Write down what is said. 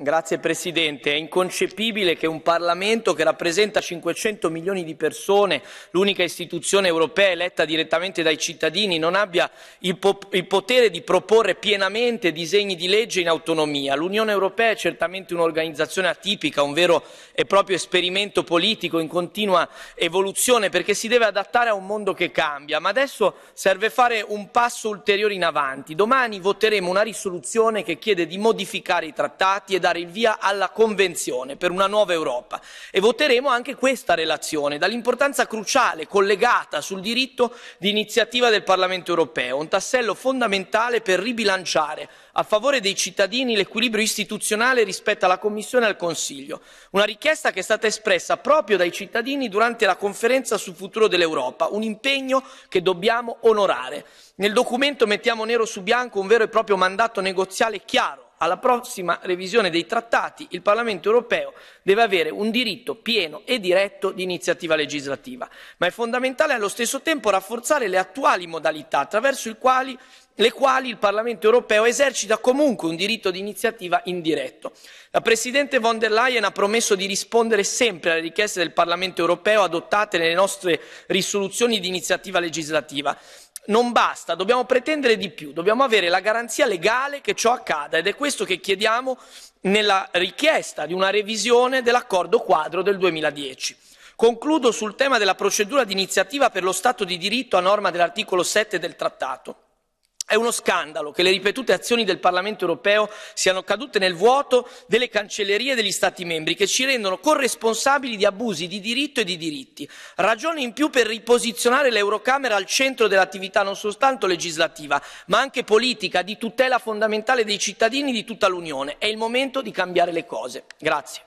Grazie Presidente. È inconcepibile che un Parlamento che rappresenta 500 milioni di persone, l'unica istituzione europea eletta direttamente dai cittadini, non abbia il, po il, potere di proporre pienamente disegni di legge in autonomia. L'Unione Europea è certamente un'organizzazione atipica, un vero e proprio esperimento politico in continua evoluzione perché si deve adattare a un mondo che cambia. Ma adesso serve fare un passo ulteriore in avanti. Domani voteremo una risoluzione che chiede di modificare i trattati e dare il via alla Convenzione per una nuova Europa e voteremo anche questa relazione dall'importanza cruciale collegata sul diritto di iniziativa del Parlamento europeo, un tassello fondamentale per ribilanciare a favore dei cittadini l'equilibrio istituzionale rispetto alla Commissione e al Consiglio, una richiesta che è stata espressa proprio dai cittadini durante la conferenza sul futuro dell'Europa, un impegno che dobbiamo onorare. Nel documento mettiamo nero su bianco un vero e proprio mandato negoziale chiaro alla prossima revisione dei trattati il Parlamento europeo deve avere un diritto pieno e diretto di iniziativa legislativa, ma è fondamentale allo stesso tempo rafforzare le attuali modalità attraverso quali, le quali il Parlamento europeo esercita comunque un diritto di iniziativa indiretto. La Presidente von der Leyen ha promesso di rispondere sempre alle richieste del Parlamento europeo adottate nelle nostre risoluzioni di iniziativa legislativa non basta, dobbiamo pretendere di più, dobbiamo avere la garanzia legale che ciò accada ed è questo che chiediamo nella richiesta di una revisione dell'accordo quadro del 2010. Concludo sul tema della procedura di iniziativa per lo Stato di diritto a norma dell'articolo 7 del Trattato. È uno scandalo che le ripetute azioni del Parlamento europeo siano cadute nel vuoto delle cancellerie degli Stati membri, che ci rendono corresponsabili di abusi di diritto e di diritti. Ragione in più per riposizionare l'Eurocamera al centro dell'attività non soltanto legislativa, ma anche politica, di tutela fondamentale dei cittadini di tutta l'Unione. È il momento di cambiare le cose. Grazie.